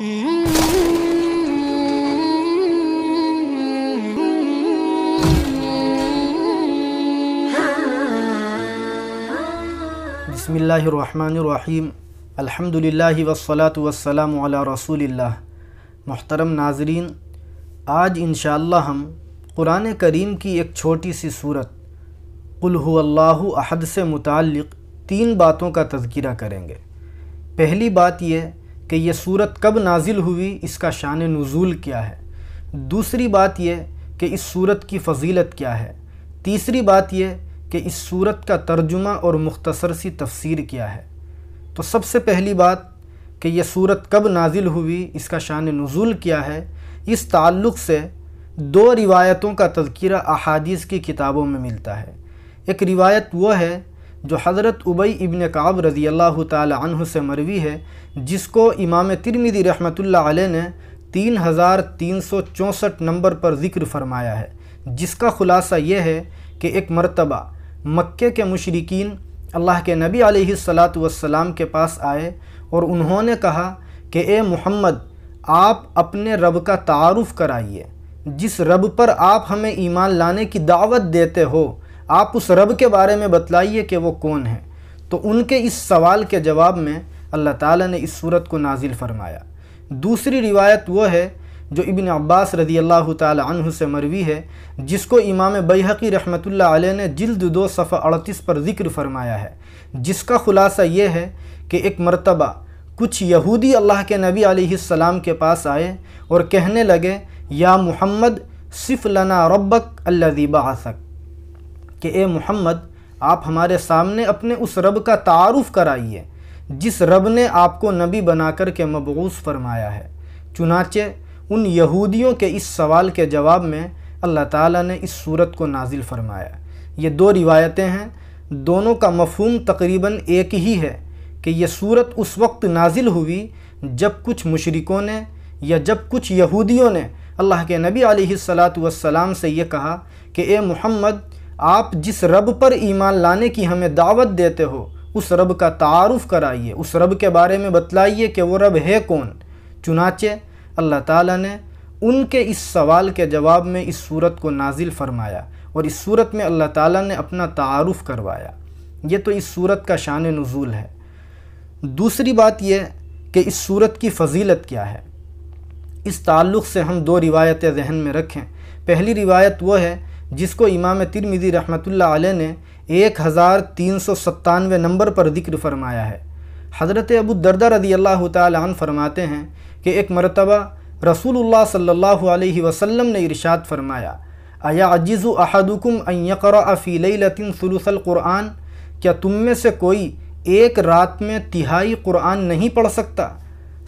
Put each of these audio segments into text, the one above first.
बसमीम अल्हम्दुलिल्लाह वसलात वसलाम अला रसूलिल्लाह मोहतरम नाजरीन आज इन हम कुरान करीम की एक छोटी सी सूरत कुल्हु अहद से मुतक़ तीन बातों का तस्करा करेंगे पहली बात यह कि यह सूरत कब नाजिल हुई इसका शान नज़ुल क्या है दूसरी बात यह कि इस सूरत की फजीलत क्या है तीसरी बात यह कि इस सूरत का तर्जुमा और मुख्तसर सी तफसीर क्या है तो सबसे पहली बात कि यह सूरत कब नाजिल हुई इसका शान नज़ुल क्या है इस ताल्लुक़ से दो रिवायतों का तस्करा अहादीस की किताबों में मिलता है एक रिवायत वह है जो हज़रत उबई इबन काब रज़ी अल्लाह तन से मरवी है जिसको इमाम तिरमिदी रहमत आल ने तीन हज़ार तीन सौ चौंसठ नंबर पर ज़िक्र फरमाया है जिसका ख़ुलासा यह है कि एक मरतबा मक्के के मशरकिन अल्लाह के नबी आलत वसलाम के पास आए और उन्होंने कहा कि ए मोहम्मद आप अपने रब का तारफ़ कराइए जिस रब पर आप हमें ईमान लाने की दावत देते हो आप उस रब के बारे में बतलाइए कि वो कौन है तो उनके इस सवाल के जवाब में अल्लाह ताला ने इस सूरत को नाजिल फरमाया दूसरी रिवायत वो है जो इबन अब्बास रदी अल्लाह तह से मरवी है जिसको इमाम बैहकी रहमत ने जल्द दो सफ़ा अड़तीस पर ज़िक्र फरमाया है जिसका ख़ुलासा ये है कि एक मरतबा कुछ यहूदी अल्लाह के नबी सलाम के पास आए और कहने लगे या मोहम्मद सिफ लना रब्बक अल्लादी आसक कि ए मोहम्मद आप हमारे सामने अपने उस रब का तारफ़ कराइए जिस रब ने आपको नबी बना कर के मबूस फरमाया है चुनाचे उन यहूदियों के इस सवाल के जवाब में अल्लाह ताला ने इस सूरत को नाजिल फरमाया ये दो रिवायतें हैं दोनों का मफहम तकरीबन एक ही है कि यह सूरत उस वक्त नाजिल हुई जब कुछ मशरकों ने या जब कुछ यहूदियों ने अल्लाह के नबी सलात वसलाम से ये कहा कि ए मोहम्मद आप जिस रब पर ईमान लाने की हमें दावत देते हो उस रब का तारफ़ कराइए उस रब के बारे में बतलाइए कि वो रब है कौन चुनाचे अल्लाह ताला ने उनके इस सवाल के जवाब में इस सूरत को नाजिल फरमाया और इस सूरत में अल्लाह ताला ने अपना तारफ़ करवाया ये तो इस सूरत का शान नज़ुल है दूसरी बात यह कि इस सूरत की फजीलत क्या है इस ताल्लुक़ से हम दो रिवायतें जहन में रखें पहली रिवायत वह है जिसको इमाम तिरमिदी रहमतुल्ला अलैह ने एक हज़ार तीन सौ सत्तानवे नंबर पर जिक्र फरमाया है हज़रत अबू दरदा रदी अल्लाह तन फरमाते हैं कि एक मरतबा रसूल सल्ला वसलम ने इरशाद फरमाया अया अजीज़ु अहदुकुम अयकर फ़ीलतिन सलूसल क़ुरान क्या तुम में से कोई एक रात में तिहाई कुरान नहीं पढ़ सकता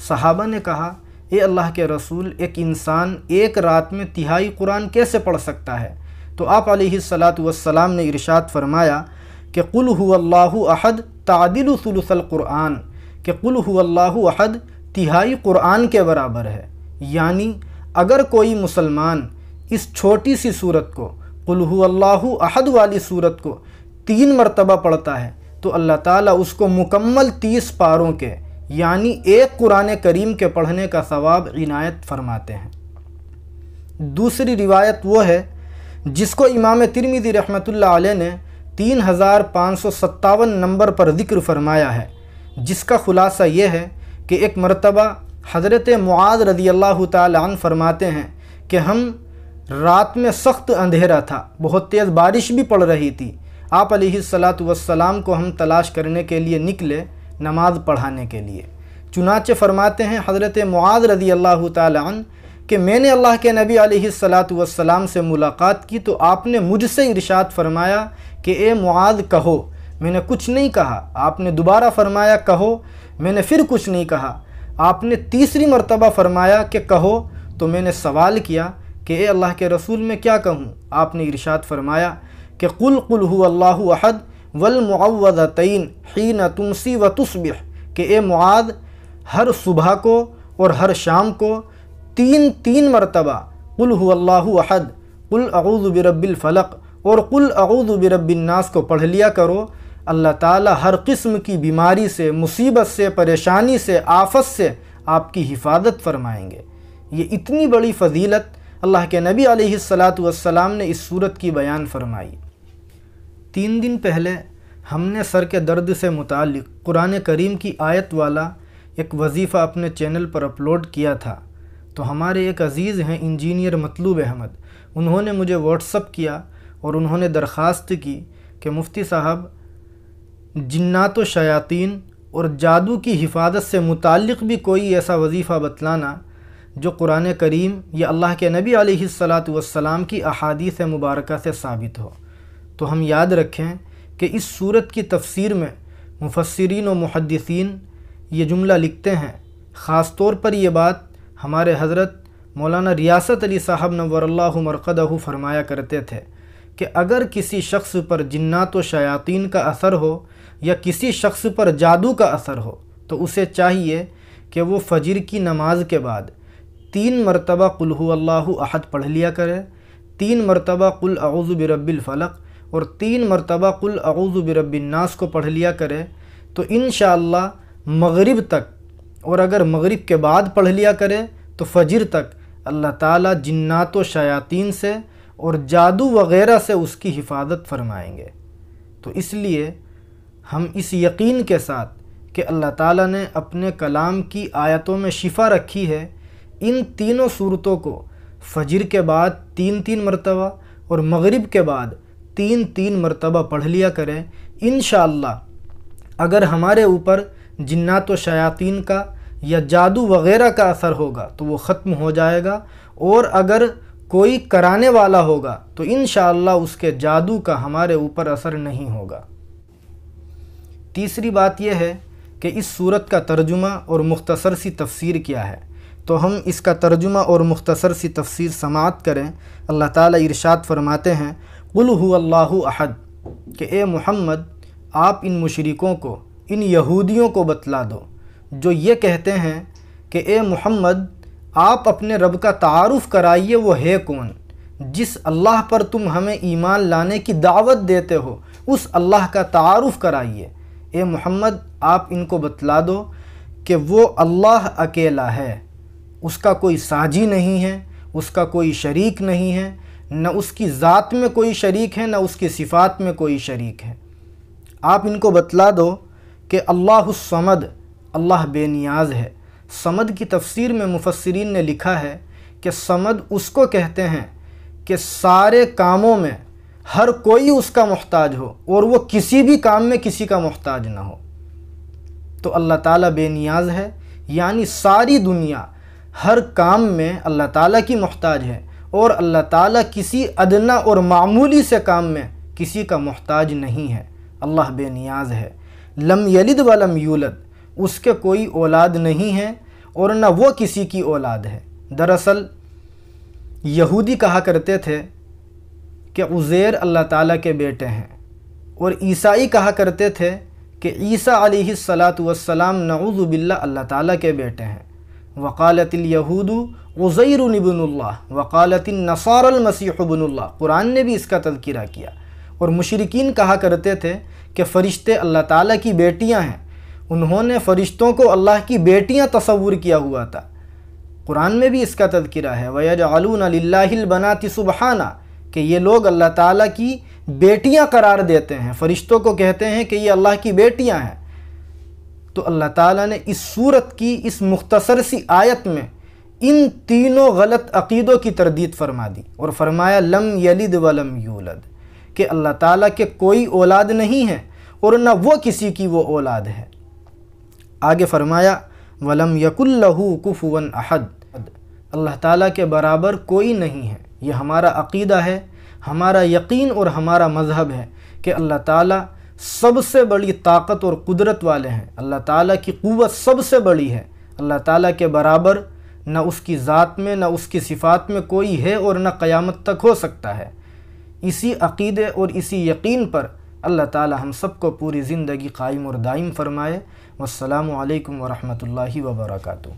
सहाबा ने कहा ए अल्लाह के रसूल एक इंसान एक रात में तिहाई कुरान कैसे पढ़ सकता है तो आप सलाम ने इरशाद फरमाया कि कुल हुल्लाहु अहद क़ुरान कि कुल हुल्लाहु अहद तिहाई कुरान के बराबर है यानी अगर कोई मुसलमान इस छोटी सी सूरत को कुल हुल्लाहु अहद वाली सूरत को तीन मरतबा पढ़ता है तो अल्लाह ताला उसको मुकम्मल तीस पारों के यानी एक कुरान करीम के पढ़ने का सवाब इनायत फरमाते हैं दूसरी रिवायत वो है जिसको इमाम तिरमिदी रहमत आल ने तीन हज़ार पाँच सौ सत्तावन नंबर पर ज़िक्र फरमाया है जिसका ख़ुलासा यह है कि एक मरतबा हज़रत मुआद रदी अल्लाह तन फरमाते हैं कि हम रात में सख्त अंधेरा था बहुत तेज़ बारिश भी पड़ रही थी आप सलात वसलाम को हम तलाश करने के लिए निकले नमाज पढ़ाने के लिए चुनाचे फरमाते हैं हज़रत मुआद रदी अल्लाह तन कि मैंने अल्लाह के नबी आलतम से मुलाकात की तो आपने मुझसे इरशाद फरमाया कि ए मुआद कहो मैंने कुछ नहीं कहा आपने दोबारा फरमाया कहो मैंने फिर कुछ नहीं कहा आपने तीसरी मरतबा फरमाया कि कहो तो मैंने सवाल किया कि ए अल्लाह के रसूल में क्या कहूँ आपने इरशाद फरमाया कि कुल कुल हु अल्लाह अहद वलमवतन ही न तुमसी व तस्बिह के ए मुआद हर सुबह को और हर शाम को तीन तीन मरतबा कुल हुल्लाहद कुल अऊद फलक और कुल अऊद नास को पढ़ लिया करो अल्लाह ताला हर किस्म की बीमारी से मुसीबत से परेशानी से आफत से आपकी हिफाजत फरमाएंगे ये इतनी बड़ी फजीलत अल्लाह के नबी आलतम ने इस सूरत की बयान फरमाई तीन दिन पहले हमने सर के दर्द से मुतल कुरान करीम की आयत वाला एक वजीफ़ा अपने चैनल पर अपलोड किया था तो हमारे एक अज़ीज़ हैं इंजीनियर मतलूब अहमद उन्होंने मुझे व्हाट्सअप किया और उन्होंने दरख्वास्त की कि मुफ्ती साहब जन्नात शयातीन और जादू की हिफाजत से मुतक़ भी कोई ऐसा वजीफ़ा बतलाना जो कुरान करीम या अल्लाह के नबी सलात वसलाम की अहादीस मुबारक से साबित हो तो हम याद रखें कि इस सूरत की तफसीर में मुफसरीन व मुहदसिन ये जुमला लिखते हैं ख़ास तौर पर यह बात हमारे हज़रत मौलाना रियासत अली साहब नवरल्ला मरकदहू फरमाया करते थे कि अगर किसी शख्स पर जन्नात व शयातीन का असर हो या किसी शख्स पर जादू का असर हो तो उसे चाहिए कि वो फजर की नमाज के बाद तीन मरतबा कुल अल्लाह अहद पढ़ लिया करे तीन मरतबा कुल अऊज़ फलक और तीन मरतबा कुल अऊज़ नास को पढ़ लिया करे तो इन मगरिब तक और अगर मगरिब के बाद पढ़ लिया करे तो फजर तक अल्लाह ताला जिन्नात व शयातीन से और जादू वगैरह से उसकी हिफाजत फरमाएंगे तो इसलिए हम इस यकीन के साथ कि अल्लाह ताला ने अपने कलाम की आयतों में शिफा रखी है इन तीनों सूरतों को फजर के बाद तीन तीन मरतबा और मगरिब के बाद तीन तीन मरतबा पढ़ लिया करें इन अगर हमारे ऊपर जन्नात तो व शयातीन का या जादू वगैरह का असर होगा तो वो ख़त्म हो जाएगा और अगर कोई कराने वाला होगा तो इन उसके जादू का हमारे ऊपर असर नहीं होगा तीसरी बात यह है कि इस सूरत का तर्जुमा और मुख्तसर सी तफसीर क्या है तो हम इसका तर्जुमा और मुख्तसर सी तफसीर समात करें अल्लाह ताला इरशाद फरमाते हैं कुल अल्लाह अहद कि ए मोहम्मद आप इन मशरक़ों को इन यहूदियों को बतला दो जो ये कहते हैं कि ए मोहम्मद आप अपने रब का तारुफ़ कराइए वो है कौन जिस अल्लाह पर तुम हमें ईमान लाने की दावत देते हो उस अल्लाह का तारफ़ कराइए ए मोहम्मद आप इनको बतला दो कि वो अल्लाह अकेला है उसका कोई साजी नहीं है उसका कोई शरीक नहीं है न उसकी ज़ात में कोई शरीक है न उसकी सिफ़ात में कोई शरीक है आप इनको बतला दो कि अल्लाह समद अल्लाह बेनियाज है समद की तफसीर में मुफसरीन ने लिखा है कि समद उसको कहते हैं कि सारे कामों में हर कोई उसका मोहताज हो और वो किसी भी काम में किसी का मोहताज ना हो तो अल्लाह ताला बेनियाज है यानी सारी दुनिया हर काम में अल्लाह ताला की मोहताज है और अल्लाह ताला किसी अदना और मामूली से काम में किसी का मोहताज नहीं है अल्लाह बेनियाज है लम यलिद व लम यूलद उसके कोई औलाद नहीं है और न वो किसी की औलाद है दरअसल यहूदी कहा करते थे कि उज़ैर अल्लाह ताला के बेटे हैं और ईसाई कहा करते थे कि ईसा सलात नऊज़ु नऊज़ुबिल्ला अल्लाह ताला के बेटे हैं वकालतलूदू उज़ैरबिनल्ला वकालत नसारमसीबनल्ला कुरान ने भी इसका तذकिरा किया और मुशरकिन कहा करते थे कि फ़रिश्ते अल्लाह ताला की बेटियां हैं उन्होंने फ़रिश्तों को अल्लाह की बेटियां तस्वूर किया हुआ था कुरान में भी इसका तदकरा है वयाजालून बनाती सुबहाना कि ये लोग अल्लाह ताली की बेटियाँ करार देते हैं फ़रिश्तों को कहते हैं कि ये अल्लाह की बेटियाँ हैं तो अल्लाह ताला ने इस सूरत की इस मुख्तसर सी आयत में इन तीनों गलत अकीदों की तरदीद फरमा दी और फरमाया लम यलिद वलम यूलद कि अल्लाह ताला के कोई औलाद नहीं है और न वो किसी की वो औलाद है आगे फरमाया वलम यकुल्लहू कुफुवन अहद अल्लाह ताला के बराबर कोई नहीं है ये हमारा अकीदा है हमारा यकीन और हमारा मज़हब है कि अल्लाह ताला सबसे बड़ी ताकत और कुदरत वाले हैं अल्लाह ताला की क़वत सबसे बड़ी है अल्लाह ताला के बराबर न उसकी ज़ात में न उसकी सिफ़ात में कोई है और न क़यामत तक हो सकता है इसी अकीदे और इसी यकीन पर अल्लाह ताला हम सबको पूरी ज़िंदगी कायम और दायम फरमाए वालकम वरहमल वर्का